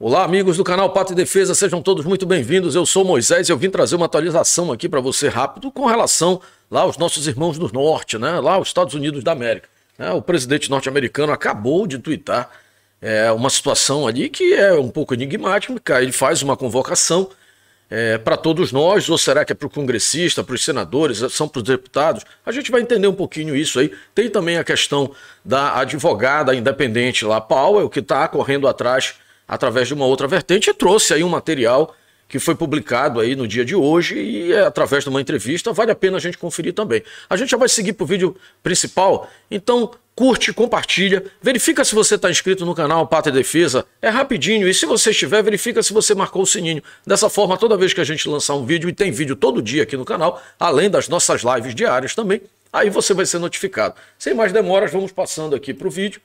Olá, amigos do canal Pato e Defesa, sejam todos muito bem-vindos. Eu sou Moisés e eu vim trazer uma atualização aqui para você rápido com relação lá aos nossos irmãos do Norte, né? lá aos Estados Unidos da América. Né? O presidente norte-americano acabou de twittar é, uma situação ali que é um pouco enigmática. Ele faz uma convocação é, para todos nós, ou será que é para o congressista, para os senadores, são para os deputados? A gente vai entender um pouquinho isso aí. Tem também a questão da advogada independente lá, Powell, que está correndo atrás através de uma outra vertente, e trouxe aí um material que foi publicado aí no dia de hoje e é através de uma entrevista, vale a pena a gente conferir também. A gente já vai seguir para o vídeo principal, então curte, compartilha, verifica se você está inscrito no canal Pátria Defesa, é rapidinho, e se você estiver, verifica se você marcou o sininho. Dessa forma, toda vez que a gente lançar um vídeo, e tem vídeo todo dia aqui no canal, além das nossas lives diárias também, aí você vai ser notificado. Sem mais demoras, vamos passando aqui para o vídeo,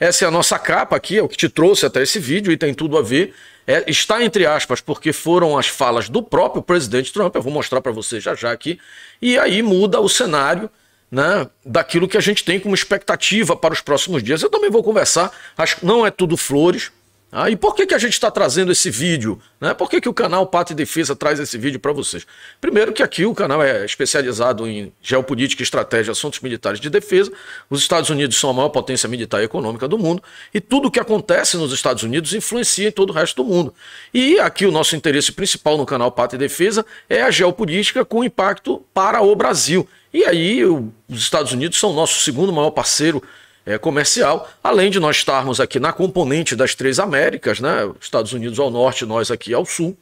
essa é a nossa capa aqui, é o que te trouxe até esse vídeo e tem tudo a ver. É, está entre aspas, porque foram as falas do próprio presidente Trump, eu vou mostrar para você já já aqui, e aí muda o cenário né, daquilo que a gente tem como expectativa para os próximos dias. Eu também vou conversar, acho que não é tudo flores, ah, e por que, que a gente está trazendo esse vídeo? Né? Por que, que o canal Pátria e Defesa traz esse vídeo para vocês? Primeiro que aqui o canal é especializado em geopolítica, estratégia, assuntos militares de defesa. Os Estados Unidos são a maior potência militar e econômica do mundo e tudo o que acontece nos Estados Unidos influencia em todo o resto do mundo. E aqui o nosso interesse principal no canal Pátria e Defesa é a geopolítica com impacto para o Brasil. E aí os Estados Unidos são nosso segundo maior parceiro é, comercial, além de nós estarmos aqui na componente das três Américas, né? Estados Unidos ao norte, nós aqui ao sul,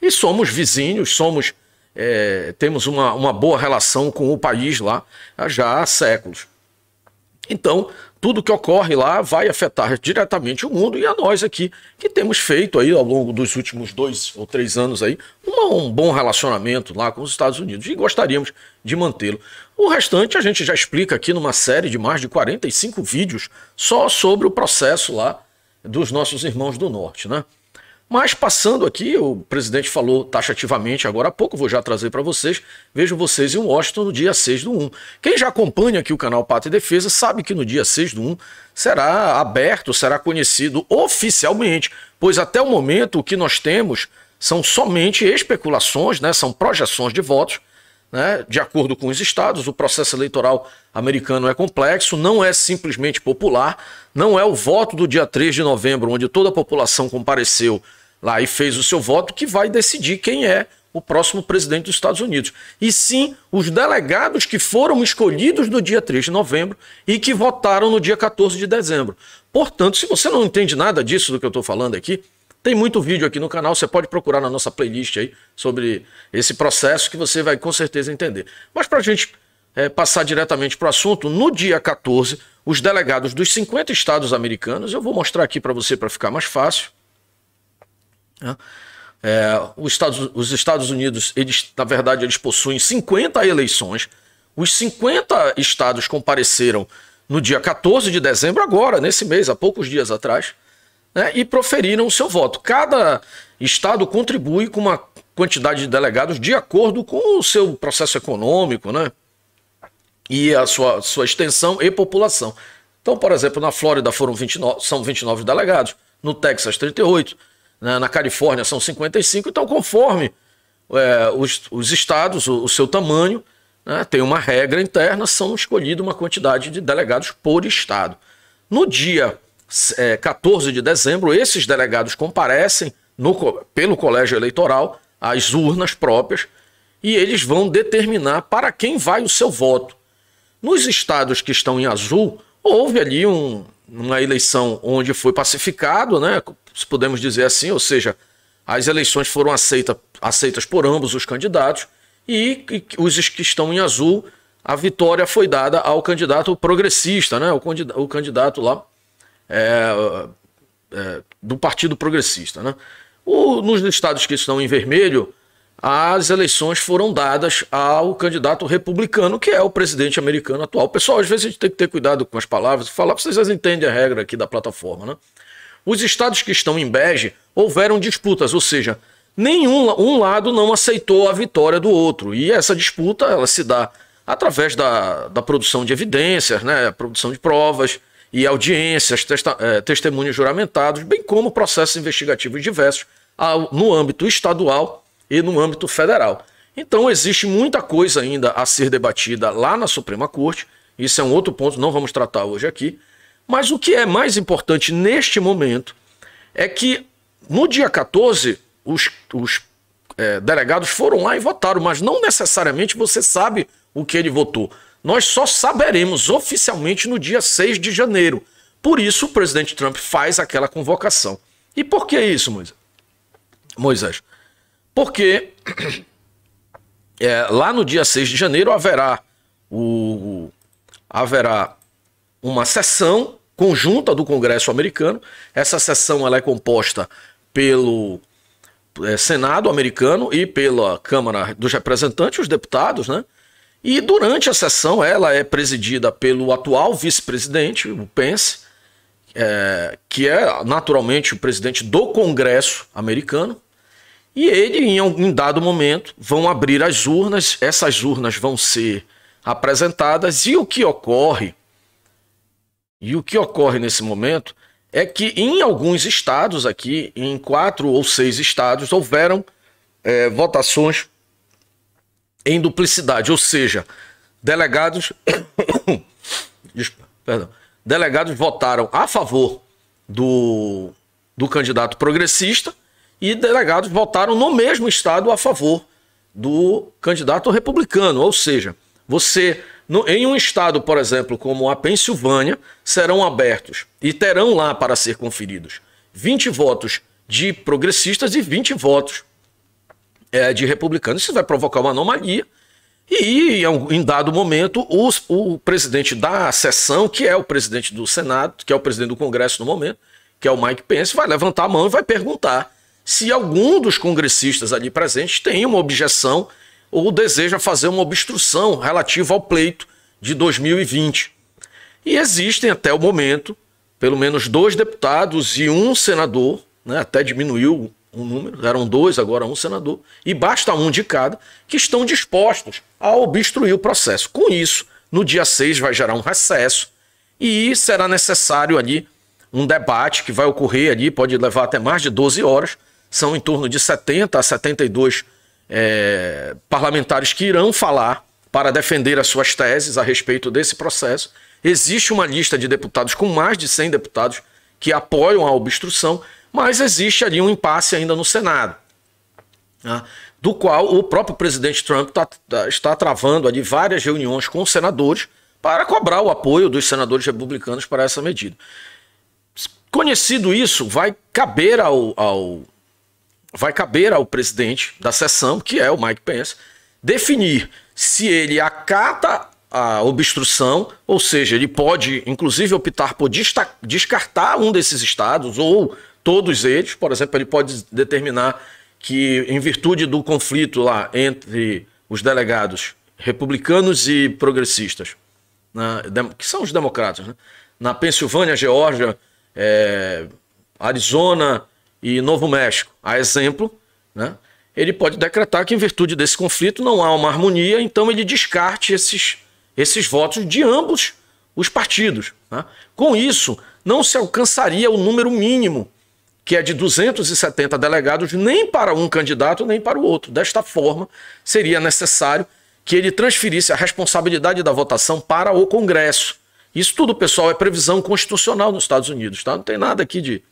e somos vizinhos, somos é, temos uma, uma boa relação com o país lá já há séculos. Então, tudo que ocorre lá vai afetar diretamente o mundo e a nós aqui, que temos feito aí ao longo dos últimos dois ou três anos aí uma, um bom relacionamento lá com os Estados Unidos e gostaríamos de mantê-lo. O restante a gente já explica aqui numa série de mais de 45 vídeos só sobre o processo lá dos nossos irmãos do Norte, né? Mas passando aqui, o presidente falou taxativamente agora há pouco, vou já trazer para vocês. Vejo vocês em Washington no dia 6 do 1. Quem já acompanha aqui o canal Pato e Defesa sabe que no dia 6 do 1 será aberto, será conhecido oficialmente, pois até o momento o que nós temos são somente especulações, né, são projeções de votos. Né? De acordo com os estados, o processo eleitoral americano é complexo, não é simplesmente popular, não é o voto do dia 3 de novembro, onde toda a população compareceu lá e fez o seu voto que vai decidir quem é o próximo presidente dos Estados Unidos. E sim, os delegados que foram escolhidos no dia 3 de novembro e que votaram no dia 14 de dezembro. Portanto, se você não entende nada disso do que eu estou falando aqui, tem muito vídeo aqui no canal, você pode procurar na nossa playlist aí sobre esse processo que você vai com certeza entender. Mas para a gente é, passar diretamente para o assunto, no dia 14, os delegados dos 50 estados americanos, eu vou mostrar aqui para você para ficar mais fácil, né? É, os, Estados, os Estados Unidos, eles, na verdade, eles possuem 50 eleições. Os 50 estados compareceram no dia 14 de dezembro, agora, nesse mês, há poucos dias atrás, né? e proferiram o seu voto. Cada estado contribui com uma quantidade de delegados de acordo com o seu processo econômico, né? E a sua, sua extensão e população. Então, por exemplo, na Flórida foram 29, são 29 delegados, no Texas 38, na, né, na Califórnia são 55, então conforme é, os, os, estados, o, o seu tamanho, né, tem uma regra interna, são escolhidos uma quantidade de delegados por estado. No dia é, 14 de dezembro, esses delegados comparecem no, pelo colégio eleitoral às urnas próprias e eles vão determinar para quem vai o seu voto. Nos estados que estão em azul, houve ali um, numa eleição onde foi pacificado, né, se podemos dizer assim, ou seja, as eleições foram aceita, aceitas por ambos os candidatos e, e, os que estão em azul, a vitória foi dada ao candidato progressista, né, o, candidato, o candidato lá é, é, do Partido Progressista. Né. O, nos estados que estão em vermelho, as eleições foram dadas ao candidato republicano, que é o presidente americano atual. Pessoal, às vezes a gente tem que ter cuidado com as palavras, falar para vocês entendem a regra aqui da plataforma, né? Os estados que estão em bege houveram disputas, ou seja, nenhum um lado não aceitou a vitória do outro. E essa disputa ela se dá através da, da produção de evidências, né? produção de provas e audiências, testa, é, testemunhos juramentados, bem como processos investigativos diversos ao, no âmbito estadual e no âmbito federal. Então existe muita coisa ainda a ser debatida lá na Suprema Corte, isso é um outro ponto, não vamos tratar hoje aqui. Mas o que é mais importante neste momento é que no dia 14 os, os é, delegados foram lá e votaram, mas não necessariamente você sabe o que ele votou. Nós só saberemos oficialmente no dia 6 de janeiro. Por isso o presidente Trump faz aquela convocação. E por que isso, Moisés? Moisés, porque é, lá no dia 6 de janeiro haverá, o, haverá uma sessão conjunta do Congresso americano. Essa sessão ela é composta pelo é, Senado americano e pela Câmara dos Representantes, os deputados, né? E durante a sessão ela é presidida pelo atual vice-presidente, o Pence, é, que é naturalmente o presidente do Congresso americano, e ele, em um dado momento, vão abrir as urnas, essas urnas vão ser apresentadas, e o que ocorre, e o que ocorre nesse momento, é que em alguns estados aqui, em quatro ou seis estados, houveram é, votações em duplicidade, ou seja, delegados. Perdão. Delegados votaram a favor do, do candidato progressista e delegados votaram no mesmo estado a favor do candidato republicano. Ou seja, você, no, em um estado, por exemplo, como a Pensilvânia, serão abertos e terão lá para ser conferidos 20 votos de progressistas e 20 votos é, de republicanos. Isso vai provocar uma anomalia. E em dado momento, o presidente da sessão, que é o presidente do Senado, que é o presidente do Congresso no momento, que é o Mike Pence, vai levantar a mão e vai perguntar se algum dos congressistas ali presentes tem uma objeção ou deseja fazer uma obstrução relativa ao pleito de 2020. E existem até o momento pelo menos dois deputados e um senador, né, até diminuiu o número, eram dois, agora um senador, e basta um de cada, que estão dispostos a obstruir o processo. Com isso, no dia 6 vai gerar um recesso e será necessário ali um debate que vai ocorrer ali, pode levar até mais de 12 horas, são em torno de 70 a 72 é, eh, parlamentares que irão falar para defender as suas teses a respeito desse processo. Existe uma lista de deputados com mais de 100 deputados que apoiam a obstrução, mas existe ali um impasse ainda no Senado, né? do qual o próprio presidente Trump tá, tá, está travando ali várias reuniões com senadores para cobrar o apoio dos senadores republicanos para essa medida. Conhecido isso, vai caber ao, ao vai caber ao presidente da sessão, que é o Mike Pence, definir se ele acata a obstrução, ou seja, ele pode inclusive optar por descartar um desses estados ou todos eles, por exemplo, ele pode determinar que em virtude do conflito lá entre os delegados republicanos e progressistas, na, que são os democratas, né? na Pensilvânia, Geórgia, é, Arizona, e Novo México, a exemplo, né? ele pode decretar que, em virtude desse conflito, não há uma harmonia, então ele descarte esses, esses votos de ambos os partidos. Né? Com isso, não se alcançaria o número mínimo, que é de 270 delegados, nem para um candidato, nem para o outro. Desta forma, seria necessário que ele transferisse a responsabilidade da votação para o Congresso. Isso tudo, pessoal, é previsão constitucional nos Estados Unidos, tá? Não tem nada aqui de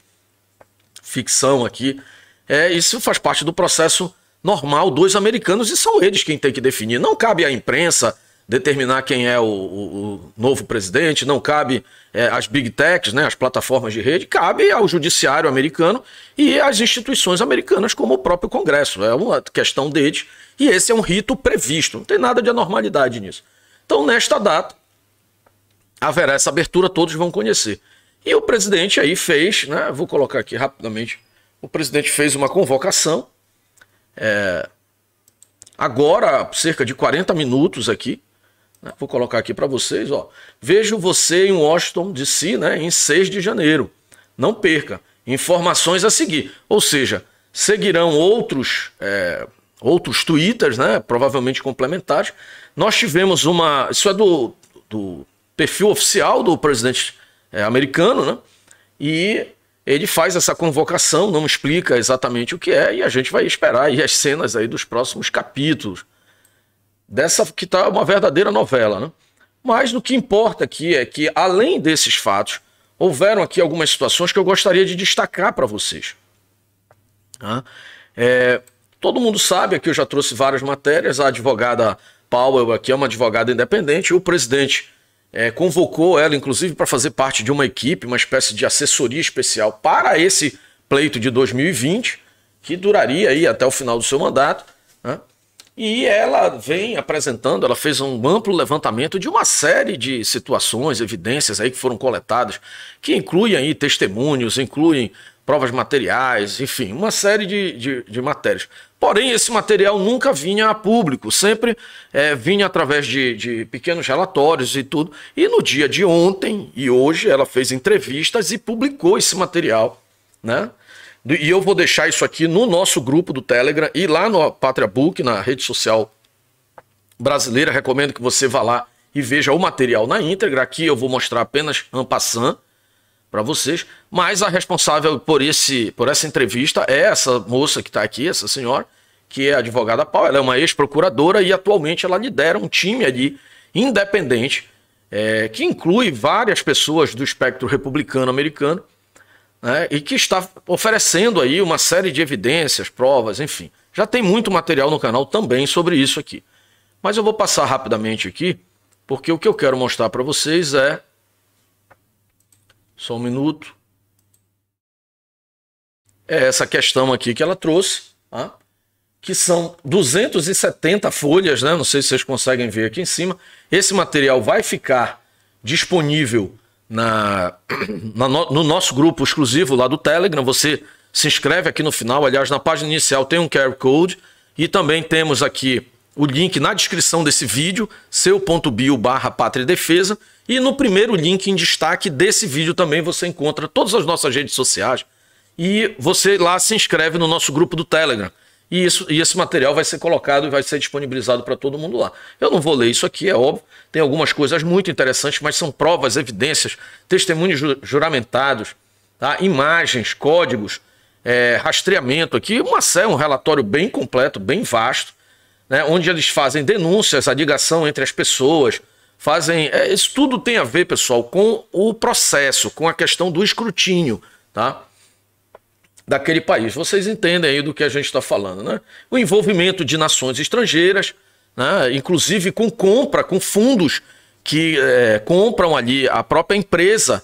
ficção aqui. É, isso faz parte do processo normal dos americanos e são eles quem tem que definir. Não cabe à imprensa determinar quem é o, o, o novo presidente, não cabe é, às big techs, né, as plataformas de rede, cabe ao judiciário americano e às instituições americanas, como o próprio Congresso. É uma questão deles e esse é um rito previsto, não tem nada de anormalidade nisso. Então, nesta data, haverá essa abertura, todos vão conhecer. E o presidente aí fez, né, vou colocar aqui rapidamente, o presidente fez uma convocação, é, agora cerca de 40 minutos aqui, né, vou colocar aqui para vocês, ó, vejo você em Washington DC né, em 6 de janeiro, não perca, informações a seguir, ou seja, seguirão outros é, outros twitters, né, provavelmente complementares, nós tivemos uma, isso é do, do perfil oficial do presidente é, americano, né? E ele faz essa convocação, não explica exatamente o que é, e a gente vai esperar aí as cenas aí dos próximos capítulos. Dessa que tá uma verdadeira novela, né? Mas o que importa aqui é que, além desses fatos, houveram aqui algumas situações que eu gostaria de destacar para vocês. Ah, é, todo mundo sabe, aqui eu já trouxe várias matérias, a advogada Powell aqui é uma advogada independente, e o presidente é, convocou ela, inclusive, para fazer parte de uma equipe, uma espécie de assessoria especial para esse pleito de 2020, que duraria aí até o final do seu mandato. Né? E ela vem apresentando, ela fez um amplo levantamento de uma série de situações, evidências aí que foram coletadas, que incluem aí testemunhos, incluem provas materiais, enfim, uma série de, de, de matérias. Porém, esse material nunca vinha a público, sempre é, vinha através de, de pequenos relatórios e tudo. E no dia de ontem e hoje, ela fez entrevistas e publicou esse material, né? E eu vou deixar isso aqui no nosso grupo do Telegram e lá no Pátria Book, na rede social brasileira. Recomendo que você vá lá e veja o material na íntegra. Aqui eu vou mostrar apenas en passant, para vocês, mas a responsável por, esse, por essa entrevista é essa moça que está aqui, essa senhora, que é advogada Paula, ela é uma ex-procuradora e atualmente ela lidera um time ali independente, é, que inclui várias pessoas do espectro republicano americano, né, e que está oferecendo aí uma série de evidências, provas, enfim. Já tem muito material no canal também sobre isso aqui. Mas eu vou passar rapidamente aqui, porque o que eu quero mostrar para vocês é só um minuto. É essa questão aqui que ela trouxe, tá? que são 270 folhas, né? Não sei se vocês conseguem ver aqui em cima. Esse material vai ficar disponível na, na no, no, nosso grupo exclusivo lá do Telegram. Você se inscreve aqui no final. Aliás, na página inicial tem um QR Code e também temos aqui o link na descrição desse vídeo, seu.bio barra Pátria Defesa. E no primeiro link em destaque desse vídeo também você encontra todas as nossas redes sociais e você lá se inscreve no nosso grupo do Telegram. E, isso, e esse material vai ser colocado e vai ser disponibilizado para todo mundo lá. Eu não vou ler isso aqui, é óbvio. Tem algumas coisas muito interessantes, mas são provas, evidências, testemunhos juramentados, tá? imagens, códigos, é, rastreamento aqui. Uma série, um relatório bem completo, bem vasto, né? onde eles fazem denúncias, a ligação entre as pessoas, fazem. É, isso tudo tem a ver, pessoal, com o processo, com a questão do escrutínio, tá? Daquele país. Vocês entendem aí do que a gente está falando, né? O envolvimento de nações estrangeiras, né? inclusive com compra, com fundos que é, compram ali a própria empresa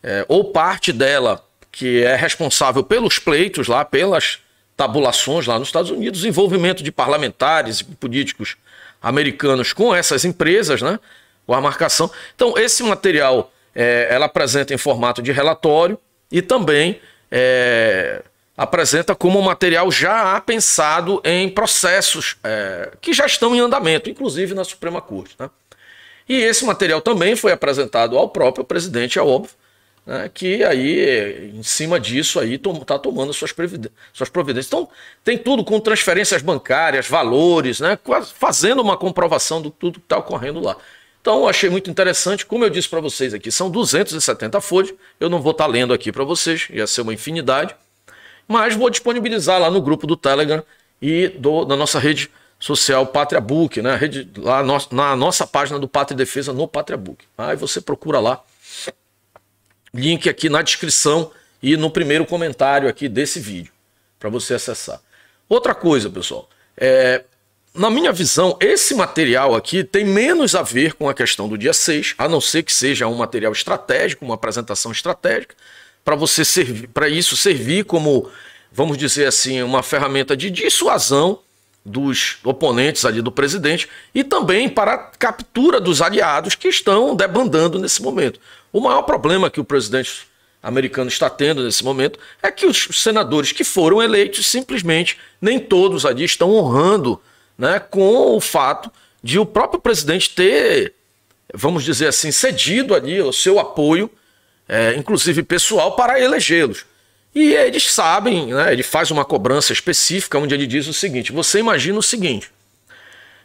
é, ou parte dela que é responsável pelos pleitos lá, pelas tabulações lá nos Estados Unidos, envolvimento de parlamentares e políticos americanos com essas empresas, né? com a marcação. Então, esse material é, ela apresenta em formato de relatório e também é, apresenta como um material já pensado em processos é, que já estão em andamento, inclusive na Suprema Corte. Né? E esse material também foi apresentado ao próprio presidente, é óbvio, né, que aí, em cima disso, aí está tomando suas, suas providências. Então, tem tudo com transferências bancárias, valores, né, fazendo uma comprovação do tudo que está ocorrendo lá. Então, eu achei muito interessante. Como eu disse para vocês aqui, são 270 folhas. Eu não vou estar tá lendo aqui para vocês, ia ser uma infinidade. Mas vou disponibilizar lá no grupo do Telegram e do, na nossa rede social Pátria Book, né? Rede, lá no, na nossa página do Pátria e Defesa no Pátria Book. Aí você procura lá. Link aqui na descrição e no primeiro comentário aqui desse vídeo, para você acessar. Outra coisa, pessoal, é, na minha visão, esse material aqui tem menos a ver com a questão do dia 6, a não ser que seja um material estratégico, uma apresentação estratégica, para você servir, para isso servir como, vamos dizer assim, uma ferramenta de dissuasão dos oponentes ali do presidente e também para a captura dos aliados que estão debandando nesse momento. O maior problema que o presidente americano está tendo nesse momento é que os senadores que foram eleitos simplesmente nem todos ali estão honrando né, com o fato de o próprio presidente ter, vamos dizer assim, cedido ali o seu apoio, é, inclusive pessoal, para elegê-los. E eles sabem, né, ele faz uma cobrança específica onde ele diz o seguinte: você imagina o seguinte.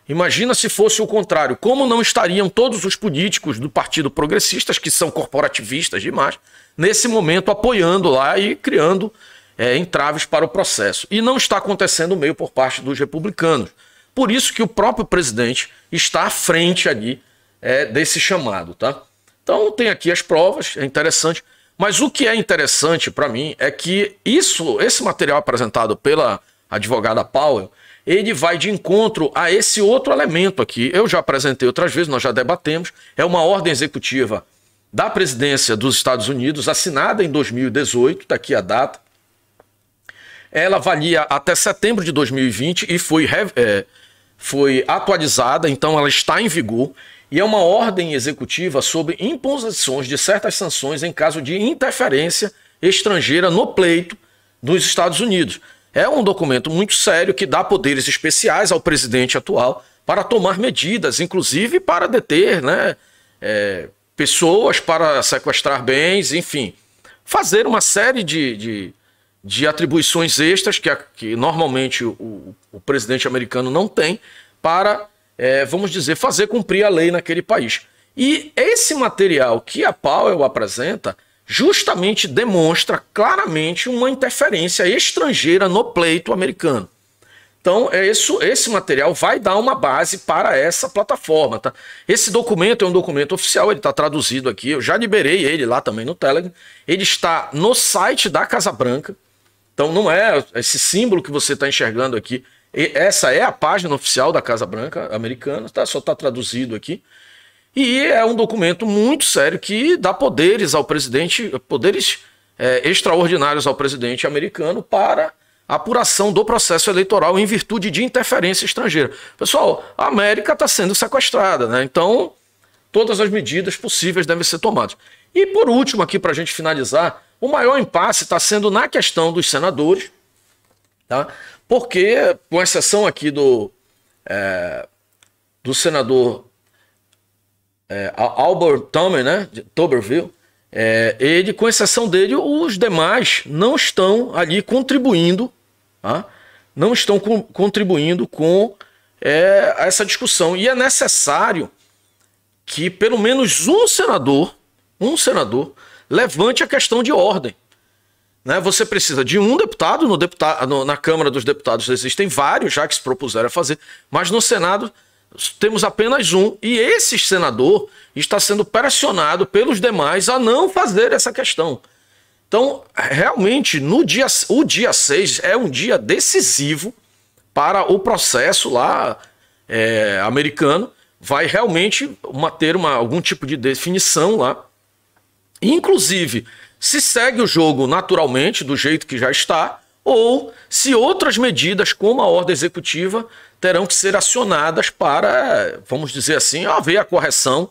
Imagina se fosse o contrário, como não estariam todos os políticos do Partido Progressistas, que são corporativistas demais, nesse momento apoiando lá e criando é, entraves para o processo. E não está acontecendo meio por parte dos republicanos. Por isso que o próprio presidente está à frente ali é, desse chamado, tá? Então tem aqui as provas, é interessante. Mas o que é interessante para mim é que isso, esse material apresentado pela advogada Powell, ele vai de encontro a esse outro elemento aqui. Eu já apresentei outras vezes, nós já debatemos. É uma ordem executiva da presidência dos Estados Unidos, assinada em 2018, daqui tá a data, ela valia até setembro de 2020 e foi, é, foi atualizada, então ela está em vigor. E é uma ordem executiva sobre imposições de certas sanções em caso de interferência estrangeira no pleito dos Estados Unidos. É um documento muito sério que dá poderes especiais ao presidente atual para tomar medidas, inclusive para deter né, é, pessoas, para sequestrar bens, enfim, fazer uma série de, de, de atribuições extras que, a, que normalmente o, o, presidente americano não tem para, é, vamos dizer, fazer cumprir a lei naquele país. E esse material que a Powell apresenta justamente demonstra claramente uma interferência estrangeira no pleito americano. Então, é isso, esse material vai dar uma base para essa plataforma. Tá? Esse documento é um documento oficial, ele está traduzido aqui, eu já liberei ele lá também no Telegram. Ele está no site da Casa Branca. Então não é esse símbolo que você está enxergando aqui. E essa é a página oficial da Casa Branca americana, tá? só está traduzido aqui. E é um documento muito sério que dá poderes ao presidente, poderes é, extraordinários ao presidente americano para apuração do processo eleitoral em virtude de interferência estrangeira. Pessoal, a América está sendo sequestrada, né? Então, todas as medidas possíveis devem ser tomadas. E por último, aqui para a gente finalizar, o maior impasse está sendo na questão dos senadores, tá? porque, com exceção aqui do, é, do senador é, Albert Tomer, né, de Toberville, é, ele, com exceção dele, os demais não estão ali contribuindo, tá? não estão com, contribuindo com é, essa discussão. E é necessário que pelo menos um senador, um senador, levante a questão de ordem. Né? Você precisa de um deputado, no deputa no, na Câmara dos Deputados existem vários já que se propuseram a fazer, mas no Senado temos apenas um. E esse senador está sendo pressionado pelos demais a não fazer essa questão. Então, realmente, no dia, o dia 6 é um dia decisivo para o processo lá é, americano. Vai realmente uma, ter uma, algum tipo de definição lá Inclusive, se segue o jogo naturalmente, do jeito que já está, ou se outras medidas, como a ordem executiva, terão que ser acionadas para, vamos dizer assim, haver a correção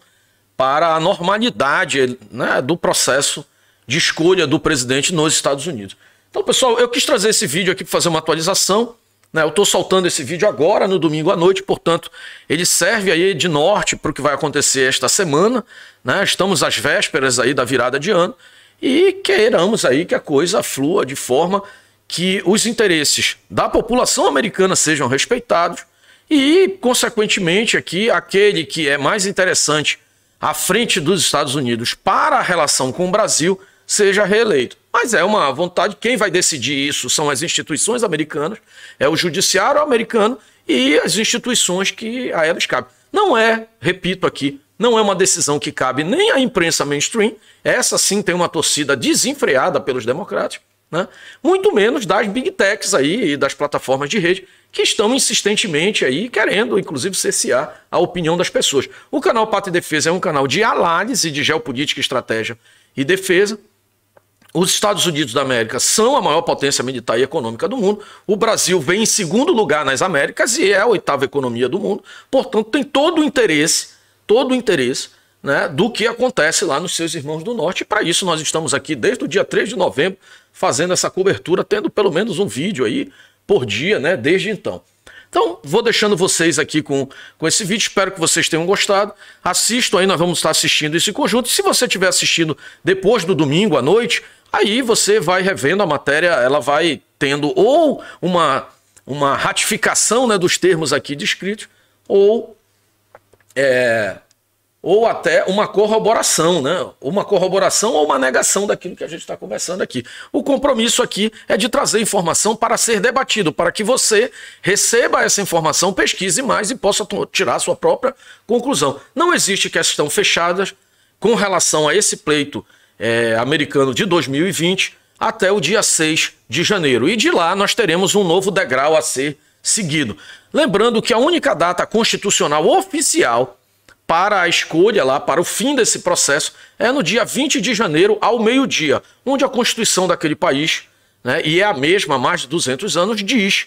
para a normalidade né, do processo de escolha do presidente nos Estados Unidos. Então, pessoal, eu quis trazer esse vídeo aqui para fazer uma atualização. Né? Eu estou soltando esse vídeo agora, no domingo à noite, portanto, ele serve aí de norte para o que vai acontecer esta semana. Né? Estamos às vésperas aí da virada de ano e queiramos aí que a coisa flua de forma que os interesses da população americana sejam respeitados e, consequentemente, aqui aquele que é mais interessante à frente dos Estados Unidos para a relação com o Brasil seja reeleito. Mas é uma vontade, quem vai decidir isso são as instituições americanas, é o judiciário americano e as instituições que a elas cabem. Não é, repito aqui, não é uma decisão que cabe nem à imprensa mainstream, essa sim tem uma torcida desenfreada pelos democratas, né? muito menos das big techs aí e das plataformas de rede que estão insistentemente aí querendo, inclusive, cessear a opinião das pessoas. O canal Pato e Defesa é um canal de análise de geopolítica, estratégia e defesa, os Estados Unidos da América são a maior potência militar e econômica do mundo. O Brasil vem em segundo lugar nas Américas e é a oitava economia do mundo. Portanto, tem todo o interesse, todo o interesse né, do que acontece lá nos seus irmãos do Norte. E para isso nós estamos aqui desde o dia 3 de novembro fazendo essa cobertura, tendo pelo menos um vídeo aí por dia, né, desde então. Então, vou deixando vocês aqui com, com esse vídeo. Espero que vocês tenham gostado. Assistam aí, nós vamos estar assistindo isso em conjunto. Se você estiver assistindo depois do domingo à noite, Aí você vai revendo a matéria, ela vai tendo ou uma, uma ratificação né, dos termos aqui descritos, ou, é, ou até uma corroboração, né? Uma corroboração ou uma negação daquilo que a gente está conversando aqui. O compromisso aqui é de trazer informação para ser debatido, para que você receba essa informação, pesquise mais e possa tirar a sua própria conclusão. Não existe questão fechadas com relação a esse pleito é, americano de 2020 até o dia 6 de janeiro. E de lá nós teremos um novo degrau a ser seguido. Lembrando que a única data constitucional oficial para a escolha lá, para o fim desse processo, é no dia 20 de janeiro ao meio-dia, onde a Constituição daquele país, né, e é a mesma há mais de 200 anos, diz,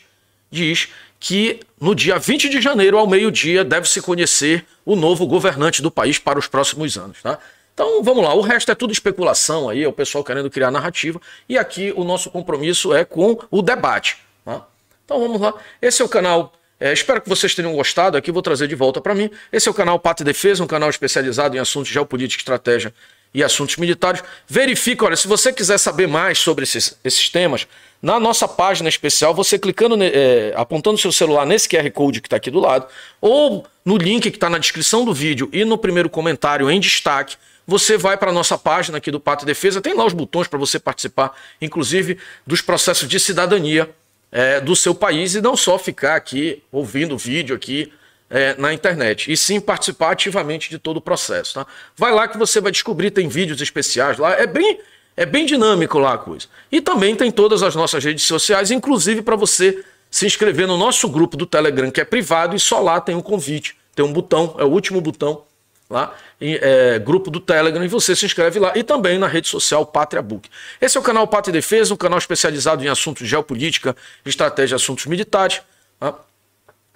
diz que no dia 20 de janeiro ao meio-dia deve-se conhecer o novo governante do país para os próximos anos. Tá? Então vamos lá, o resto é tudo especulação aí, é o pessoal querendo criar narrativa, e aqui o nosso compromisso é com o debate. Tá? Então vamos lá, esse é o canal. É, espero que vocês tenham gostado. Aqui vou trazer de volta para mim. Esse é o canal Pato e Defesa, um canal especializado em assuntos geopolítica, estratégia e assuntos militares. Verifique, olha, se você quiser saber mais sobre esses, esses temas, na nossa página especial, você clicando, é, apontando seu celular nesse QR Code que está aqui do lado, ou no link que está na descrição do vídeo e no primeiro comentário em destaque, você vai para a nossa página aqui do Pátio Defesa, tem lá os botões para você participar, inclusive, dos processos de cidadania é, do seu país e não só ficar aqui ouvindo o vídeo aqui é, na internet, e sim participar ativamente de todo o processo. Tá? Vai lá que você vai descobrir, tem vídeos especiais lá, é bem, é bem dinâmico lá a coisa. E também tem todas as nossas redes sociais, inclusive para você se inscrever no nosso grupo do Telegram, que é privado, e só lá tem um convite, tem um botão, é o último botão lá, em, é, grupo do Telegram, e você se inscreve lá. E também na rede social Pátria Book. Esse é o canal Pátria Defesa, um canal especializado em assuntos de geopolítica, estratégia e assuntos militares tá?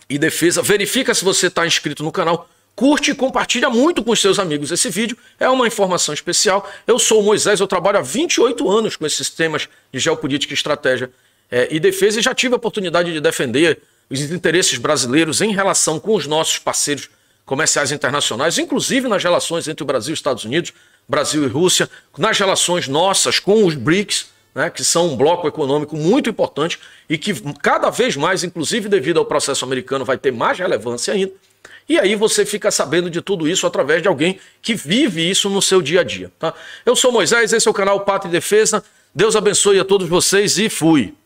e defesa. Verifica se você está inscrito no canal. Curte e compartilha muito com seus amigos esse vídeo. É uma informação especial. Eu sou o Moisés, eu trabalho há 28 anos com esses temas de geopolítica, estratégia é, e defesa e já tive a oportunidade de defender os interesses brasileiros em relação com os nossos parceiros comerciais internacionais, inclusive nas relações entre o Brasil e Estados Unidos, Brasil e Rússia, nas relações nossas com os BRICS, né, que são um bloco econômico muito importante e que cada vez mais, inclusive devido ao processo americano, vai ter mais relevância ainda. E aí você fica sabendo de tudo isso através de alguém que vive isso no seu dia a dia. Tá? Eu sou Moisés, esse é o canal Pátria e Defesa. Deus abençoe a todos vocês e fui.